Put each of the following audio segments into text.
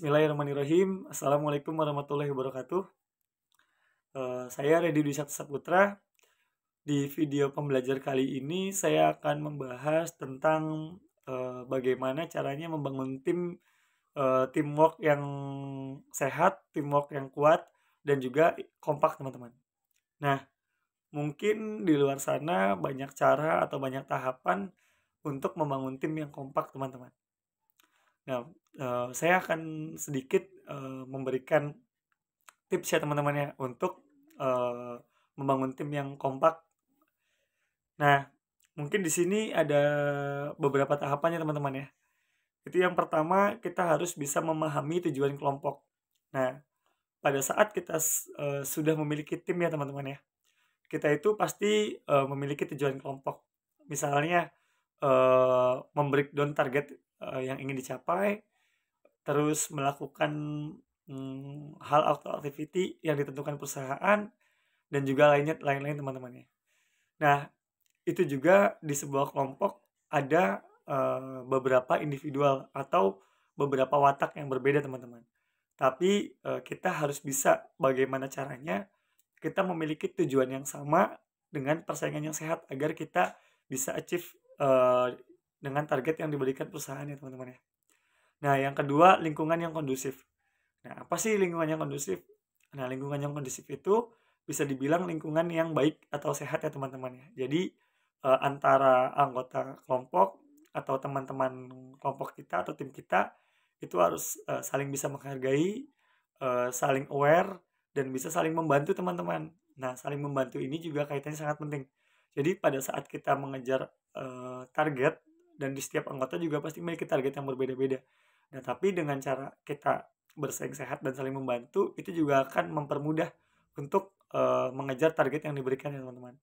Bismillahirrahmanirrahim. Assalamualaikum warahmatullahi wabarakatuh. Eh, saya Redi Dwi Saputra. Di video pembelajar kali ini saya akan membahas tentang eh, bagaimana caranya membangun tim uh, teamwork yang sehat, teamwork yang kuat dan juga kompak teman-teman. Nah, mungkin di luar sana banyak cara atau banyak tahapan untuk membangun tim yang kompak teman-teman. Nah, uh, saya akan sedikit uh, memberikan tips ya teman-teman ya untuk uh, membangun tim yang kompak. Nah, mungkin di sini ada beberapa tahapannya teman-teman ya. Itu yang pertama kita harus bisa memahami tujuan kelompok. Nah, pada saat kita uh, sudah memiliki tim ya teman-teman ya. Kita itu pasti uh, memiliki tujuan kelompok. Misalnya uh, membreakdown target uh, yang ingin dicapai, terus melakukan hmm, hal atau activity yang ditentukan perusahaan dan juga lainnya lain-lain teman-temannya. Nah, itu juga di sebuah kelompok ada uh, beberapa individual atau beberapa watak yang berbeda teman-teman. Tapi uh, kita harus bisa bagaimana caranya kita memiliki tujuan yang sama dengan persaingan yang sehat agar kita bisa achieve uh, dengan target yang diberikan perusahaan ya teman-teman ya. Nah, yang kedua, lingkungan yang kondusif. Nah, apa sih lingkungan yang kondusif? Nah, lingkungan yang kondusif itu bisa dibilang lingkungan yang baik atau sehat ya teman-teman ya. Jadi eh, antara anggota kelompok atau teman-teman kelompok kita atau tim kita itu harus eh, saling bisa menghargai, eh, saling aware dan bisa saling membantu teman-teman. Nah, saling membantu ini juga kaitannya sangat penting. Jadi pada saat kita mengejar target dan di setiap anggota juga pasti memiliki target yang berbeda-beda. Nah, tapi dengan cara kita bersaing sehat dan saling membantu itu juga akan mempermudah untuk uh, mengejar target yang diberikan ya teman-teman.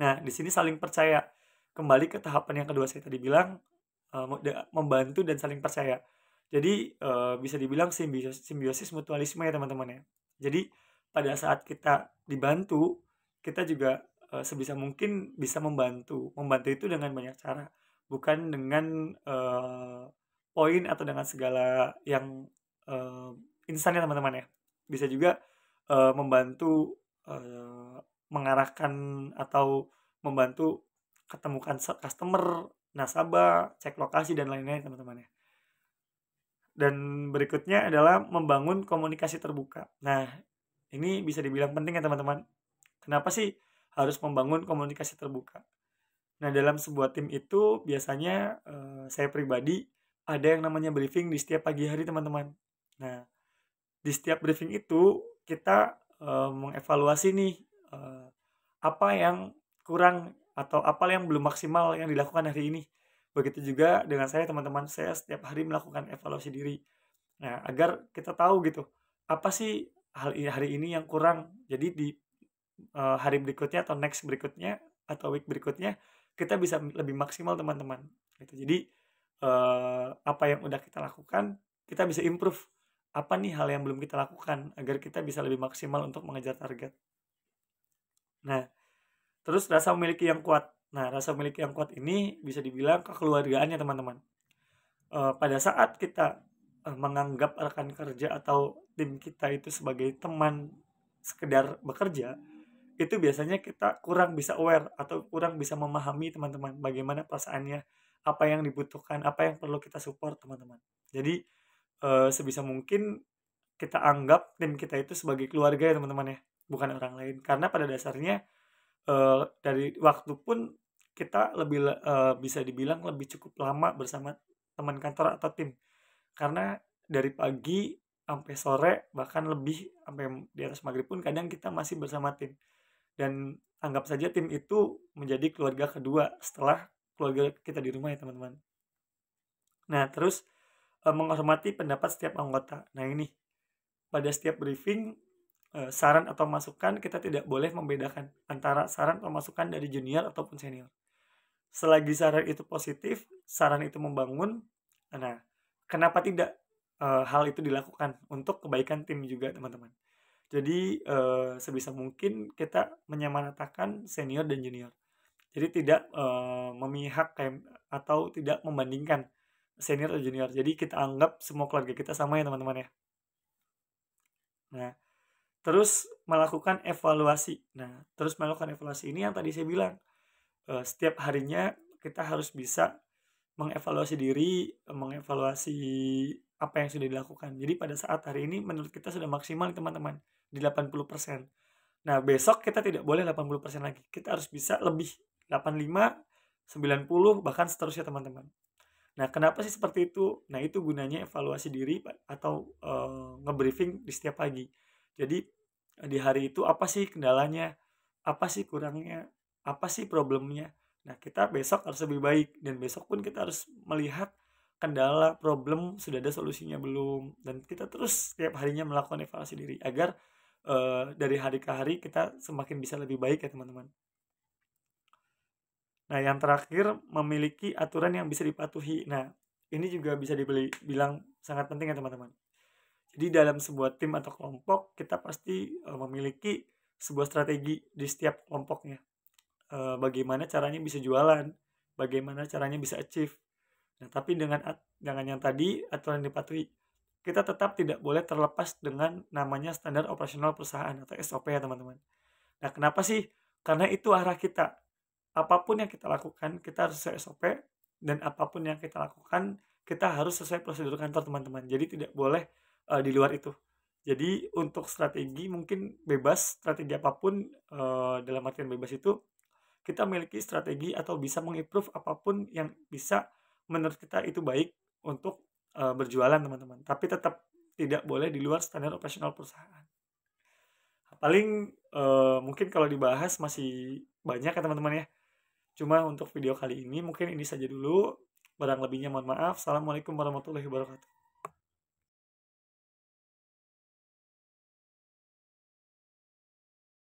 Nah, di sini saling percaya. Kembali ke tahapan yang kedua saya tadi bilang uh, membantu dan saling percaya. Jadi uh, bisa dibilang simbiosis, simbiosis mutualisme ya teman-teman ya. Jadi pada saat kita dibantu, kita juga uh, sebisa mungkin bisa membantu. Membantu itu dengan banyak cara, bukan dengan uh, poin atau dengan segala yang uh, instan ya teman-teman ya bisa juga uh, membantu uh, mengarahkan atau membantu ketemukan customer nasabah cek lokasi dan lain-lain teman-teman ya dan berikutnya adalah membangun komunikasi terbuka nah ini bisa dibilang penting ya teman-teman kenapa sih harus membangun komunikasi terbuka nah dalam sebuah tim itu biasanya uh, saya pribadi ada yang namanya briefing di setiap pagi hari teman-teman nah di setiap briefing itu kita e, mengevaluasi nih e, apa yang kurang atau apa yang belum maksimal yang dilakukan hari ini begitu juga dengan saya teman-teman saya setiap hari melakukan evaluasi diri nah agar kita tahu gitu apa sih hal hari ini yang kurang jadi di e, hari berikutnya atau next berikutnya atau week berikutnya kita bisa lebih maksimal teman-teman gitu jadi apa yang udah kita lakukan kita bisa improve apa nih hal yang belum kita lakukan agar kita bisa lebih maksimal untuk mengejar target nah terus rasa memiliki yang kuat nah rasa memiliki yang kuat ini bisa dibilang kekeluargaannya teman-teman e, pada saat kita e, menganggap rekan kerja atau tim kita itu sebagai teman sekedar bekerja itu biasanya kita kurang bisa aware atau kurang bisa memahami teman-teman bagaimana perasaannya apa yang dibutuhkan apa yang perlu kita support teman-teman jadi uh, sebisa mungkin kita anggap tim kita itu sebagai keluarga ya teman-teman ya bukan orang lain karena pada dasarnya uh, dari waktu pun kita lebih uh, bisa dibilang lebih cukup lama bersama teman kantor atau tim karena dari pagi sampai sore bahkan lebih sampai di atas maghrib pun kadang kita masih bersama tim dan anggap saja tim itu menjadi keluarga kedua setelah keluarga kita di rumah ya teman-teman nah terus eh, menghormati pendapat setiap anggota nah ini pada setiap briefing eh, saran atau masukan kita tidak boleh membedakan antara saran atau masukan dari junior ataupun senior selagi saran itu positif saran itu membangun nah kenapa tidak eh, hal itu dilakukan untuk kebaikan tim juga teman-teman jadi sebisa mungkin kita menyamaratakan senior dan junior jadi tidak uh, memihak kayak atau tidak membandingkan senior atau junior jadi kita anggap semua keluarga kita sama ya teman-teman ya nah terus melakukan evaluasi nah terus melakukan evaluasi ini yang tadi saya bilang uh, setiap harinya kita harus bisa mengevaluasi diri mengevaluasi apa yang sudah dilakukan jadi pada saat hari ini menurut kita sudah maksimal teman-teman di 80 Nah, besok kita tidak boleh 80% lagi. Kita harus bisa lebih 85, 90 bahkan seterusnya teman-teman. Nah, kenapa sih seperti itu? Nah, itu gunanya evaluasi diri atau e, ngebriefing di setiap pagi. Jadi eh, di hari itu apa sih kendalanya? Apa sih kurangnya? Apa sih problemnya? Nah, kita besok harus lebih baik dan besok pun kita harus melihat kendala, problem sudah ada solusinya belum dan kita terus setiap harinya melakukan evaluasi diri agar e, dari hari ke hari kita semakin bisa lebih baik ya, teman-teman. Nah, yang terakhir memiliki aturan yang bisa dipatuhi. Nah, ini juga bisa dibilang sangat penting ya teman-teman. Jadi dalam sebuah tim atau kelompok kita pasti uh, memiliki sebuah strategi di setiap kelompoknya. Uh, bagaimana caranya bisa jualan, bagaimana caranya bisa achieve. Nah, tapi dengan dengan yang tadi aturan dipatuhi, kita tetap tidak boleh terlepas dengan namanya standar operasional perusahaan atau SOP ya teman-teman. Nah, kenapa sih? Karena itu arah kita apapun yang kita lakukan kita harus sesuai SOP dan apapun yang kita lakukan kita harus sesuai prosedur kantor teman-teman jadi tidak boleh uh, di luar itu jadi untuk strategi mungkin bebas strategi apapun uh, dalam artian bebas itu kita memiliki strategi atau bisa mengimprove apapun yang bisa menurut kita itu baik untuk uh, berjualan teman-teman tapi tetap tidak boleh di luar standar operasional perusahaan paling uh, mungkin kalau dibahas masih banyak ya teman-teman ya Cuma untuk video kali ini mungkin ini saja dulu. Barang lebihnya mohon maaf. Assalamualaikum warahmatullahi wabarakatuh.